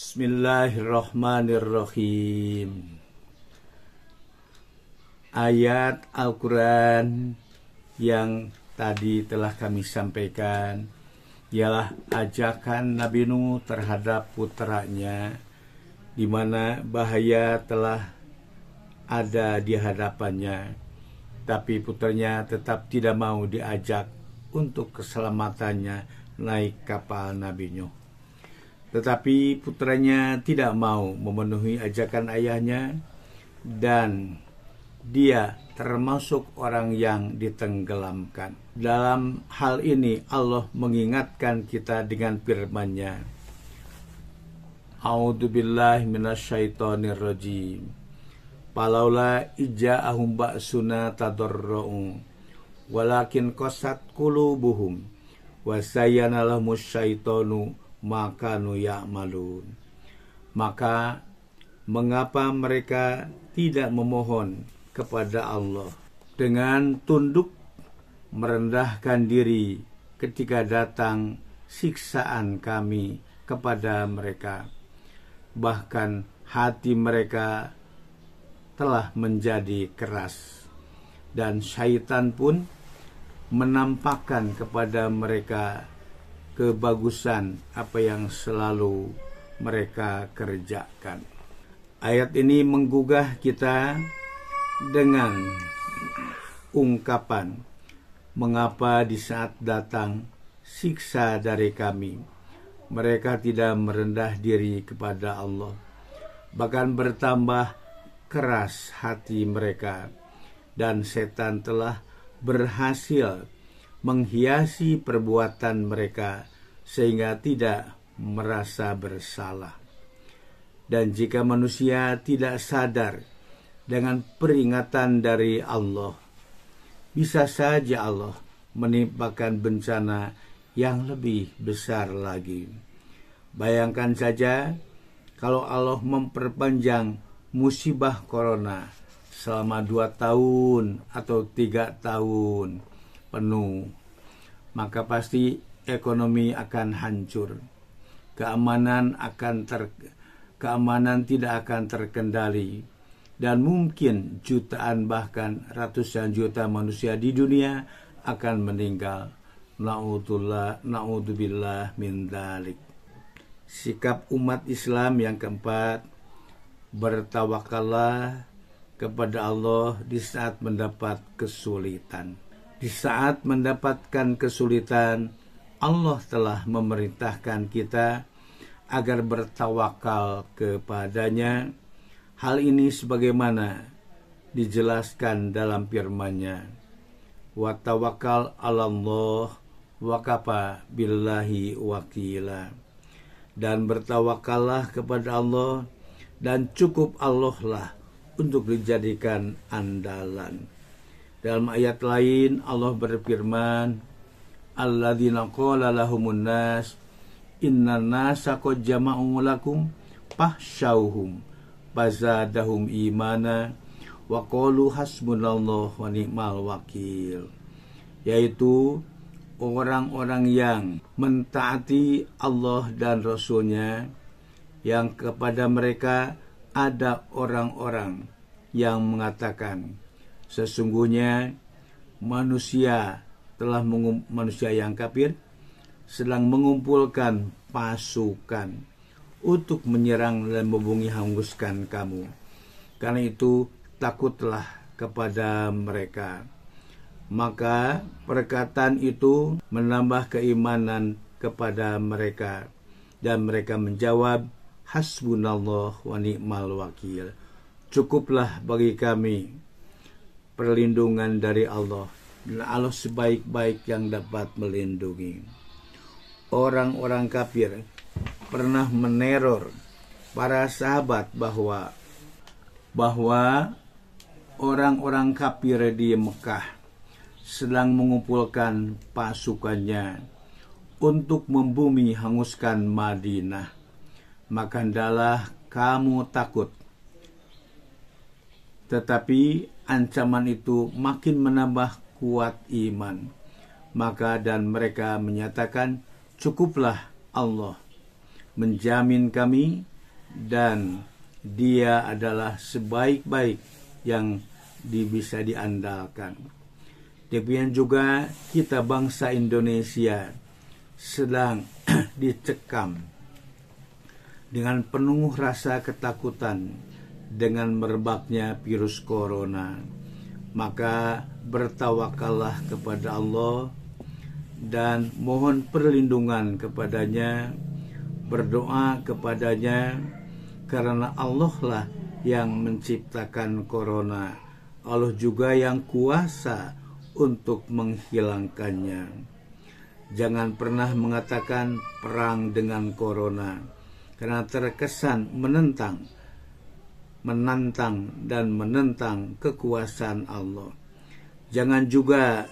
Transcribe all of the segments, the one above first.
Bismillahirrahmanirrahim. Ayat Al-Quran yang tadi telah kami sampaikan ialah ajakan Nabi Nuh terhadap putranya di mana bahaya telah ada di hadapannya tapi putranya tetap tidak mau diajak untuk keselamatannya naik kapal Nabi Nuh tetapi putranya tidak mau memenuhi ajakan ayahnya dan dia termasuk orang yang ditenggelamkan. Dalam hal ini Allah mengingatkan kita dengan firman-Nya. A'udzubillahi minasyaitonirrajim. Palaula ija'ahum ba'suna tadorroong, walakin qasat qulubuhum wa sayyana lahum syaitanu maka nuya malun. Maka mengapa mereka tidak memohon kepada Allah dengan tunduk merendahkan diri ketika datang siksaan kami kepada mereka. Bahkan hati mereka telah menjadi keras dan syaitan pun menampakkan kepada mereka kebagusan apa yang selalu mereka kerjakan. Ayat ini menggugah kita dengan ungkapan, "Mengapa di saat datang siksa dari kami, mereka tidak merendah diri kepada Allah, bahkan bertambah keras hati mereka, dan setan telah berhasil menghiasi perbuatan mereka sehingga tidak merasa bersalah. Dan jika manusia tidak sadar dengan peringatan dari Allah, bisa saja Allah menimpakan bencana yang lebih besar lagi. Bayangkan saja kalau Allah memperpanjang musibah corona selama dua tahun atau tiga tahun penuh, maka pasti ekonomi akan hancur. Keamanan akan ter keamanan tidak akan terkendali dan mungkin jutaan bahkan ratusan juta manusia di dunia akan meninggal. Naudzubillah naudzubillah min dalik. Sikap umat Islam yang keempat bertawakallah kepada Allah di saat mendapat kesulitan. Di saat mendapatkan kesulitan, Allah telah memerintahkan kita agar bertawakal kepadanya. Hal ini sebagaimana dijelaskan dalam firman-Nya. Wa Allah, wakapa wa kafa billahi wakila. Dan bertawakallah kepada Allah dan cukup Allah lah untuk dijadikan andalan. Dalam ayat lain Allah berfirman, "Alladzina qala lahumun nas innan nasa qad jama'u lakum fahsyauhum fazadahum imana wa qalu hasmunallah wa ni'mal wakil." Yaitu orang-orang yang mentaati Allah dan Rasulnya yang kepada mereka ada orang-orang yang mengatakan Sesungguhnya manusia telah mengum, manusia yang kafir sedang mengumpulkan pasukan untuk menyerang dan membungi hanguskan kamu. Karena itu takutlah kepada mereka. Maka perkataan itu menambah keimanan kepada mereka dan mereka menjawab hasbunallah wa ni'mal wakil. Cukuplah bagi kami perlindungan dari Allah. Dan Allah sebaik-baik yang dapat melindungi. Orang-orang kafir pernah meneror para sahabat bahwa bahwa orang-orang kafir di Mekah sedang mengumpulkan pasukannya untuk membumi hanguskan Madinah. Maka hendaklah kamu takut tetapi ancaman itu makin menambah kuat iman. Maka dan mereka menyatakan, cukuplah Allah menjamin kami dan dia adalah sebaik-baik yang bisa diandalkan. Demikian juga kita bangsa Indonesia sedang dicekam dengan penuh rasa ketakutan dengan merebaknya virus corona. Maka bertawakallah kepada Allah dan mohon perlindungan kepadanya, berdoa kepadanya karena Allah lah yang menciptakan corona. Allah juga yang kuasa untuk menghilangkannya. Jangan pernah mengatakan perang dengan corona karena terkesan menentang menantang dan menentang kekuasaan Allah. Jangan juga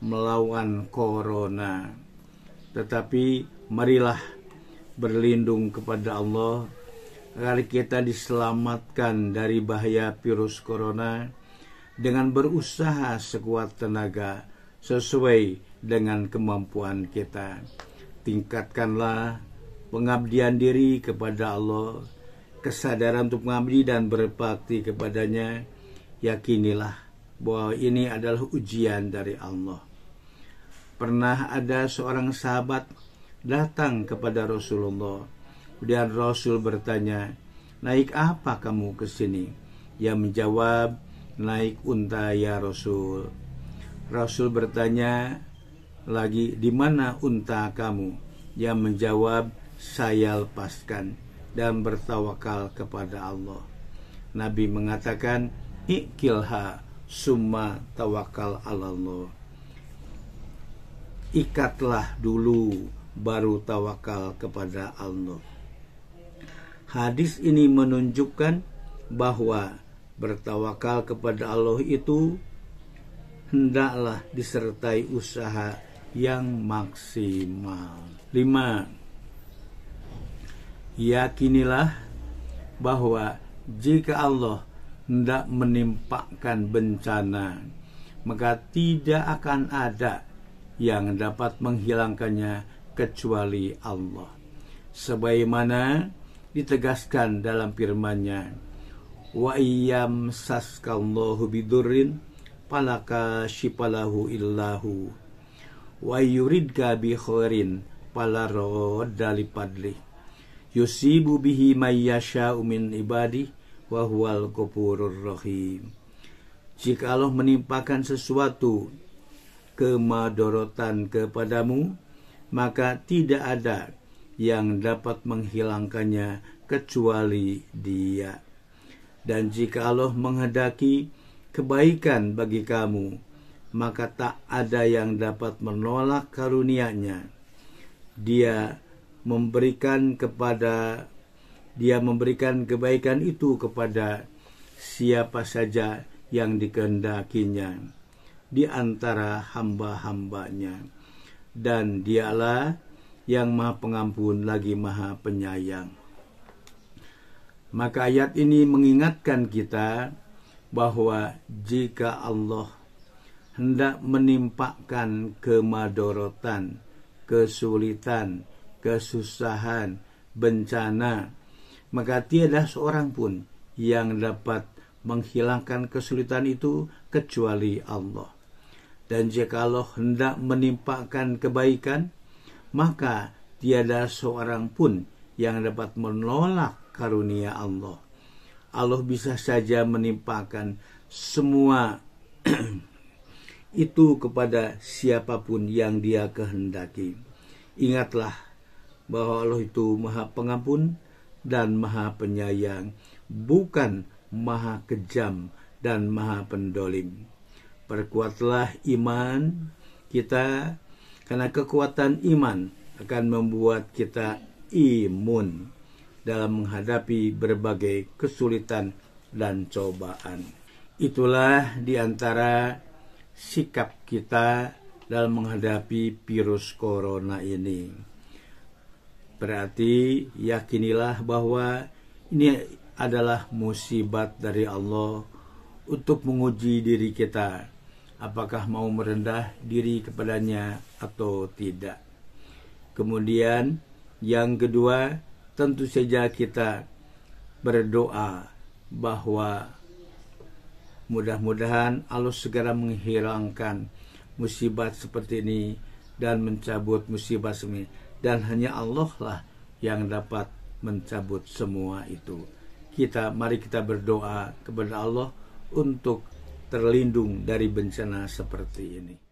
melawan corona, tetapi marilah berlindung kepada Allah agar kita diselamatkan dari bahaya virus corona dengan berusaha sekuat tenaga sesuai dengan kemampuan kita. Tingkatkanlah pengabdian diri kepada Allah kesadaran untuk mengambil dan berbakti kepadanya, yakinilah bahwa ini adalah ujian dari Allah. Pernah ada seorang sahabat datang kepada Rasulullah. Kemudian Rasul bertanya, "Naik apa kamu ke sini?" Ia menjawab, "Naik unta ya Rasul." Rasul bertanya lagi, "Di mana unta kamu?" Ia menjawab, "Saya lepaskan." dan bertawakal kepada Allah. Nabi mengatakan, "Ikilha summa tawakal Allah." Ikatlah dulu baru tawakal kepada Allah. Hadis ini menunjukkan bahwa bertawakal kepada Allah itu hendaklah disertai usaha yang maksimal. 5 yakinilah bahwa jika Allah hendak menimpakan bencana, maka tidak akan ada yang dapat menghilangkannya kecuali Allah. Sebagaimana ditegaskan dalam firman-Nya, wa iyam saskallahu bidurrin palaka syifalahu illahu wa yuridka bi khairin palarodali padlih yusibu bihi umin ibadi wa huwal rahim. Jika Allah menimpakan sesuatu kemadorotan kepadamu, maka tidak ada yang dapat menghilangkannya kecuali Dia. Dan jika Allah menghendaki kebaikan bagi kamu, maka tak ada yang dapat menolak karunia-Nya. Dia memberikan kepada dia memberikan kebaikan itu kepada siapa saja yang dikehendakinya di antara hamba-hambanya dan dialah yang maha pengampun lagi maha penyayang maka ayat ini mengingatkan kita bahwa jika Allah hendak menimpakan kemadorotan, kesulitan, kesusahan, bencana. Maka tiada seorang pun yang dapat menghilangkan kesulitan itu kecuali Allah. Dan jikalau hendak menimpakan kebaikan, maka tiada seorang pun yang dapat menolak karunia Allah. Allah bisa saja menimpakan semua itu kepada siapapun yang Dia kehendaki. Ingatlah bahwa Allah itu maha pengampun dan maha penyayang, bukan maha kejam dan maha pendolim. Perkuatlah iman kita, karena kekuatan iman akan membuat kita imun dalam menghadapi berbagai kesulitan dan cobaan. Itulah di antara sikap kita dalam menghadapi virus corona ini. Berarti yakinilah bahwa ini adalah musibat dari Allah untuk menguji diri kita apakah mau merendah diri kepadanya atau tidak. Kemudian yang kedua, tentu saja kita berdoa bahwa mudah-mudahan Allah segera menghilangkan musibat seperti ini dan mencabut musibah seperti dan hanya Allah lah yang dapat mencabut semua itu. Kita mari kita berdoa kepada Allah untuk terlindung dari bencana seperti ini.